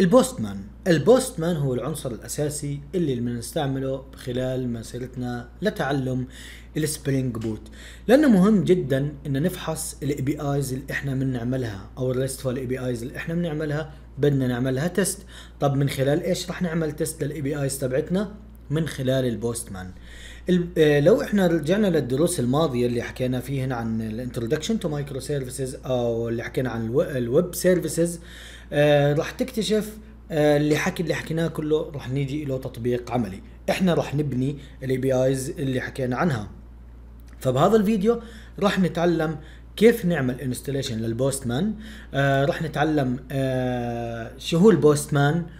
البوستمان البوستمان هو العنصر الأساسي اللي بنستعمله خلال مسيرتنا لتعلم السبرينج بوت لأنه مهم جدا إن نفحص الاي بي ايز اللي احنا بنعملها أو الريستفول الاي بي ايز اللي احنا بنعملها بدنا نعملها تيست طب من خلال ايش رح نعمل تيست للاي بي ايز تبعتنا من خلال البوستمان آه، لو احنا رجعنا للدروس الماضيه اللي حكينا فيهن عن الانترودكشن تو مايكرو سيرفيسز او اللي حكينا عن الويب سيرفيسز آه، راح تكتشف آه، اللي حكي اللي حكيناه كله راح نيجي له تطبيق عملي احنا راح نبني الاي بي ايز اللي حكينا عنها فبهذا الفيديو راح نتعلم كيف نعمل انستليشن للبوستمان آه راح نتعلم آه شو هو البوستمان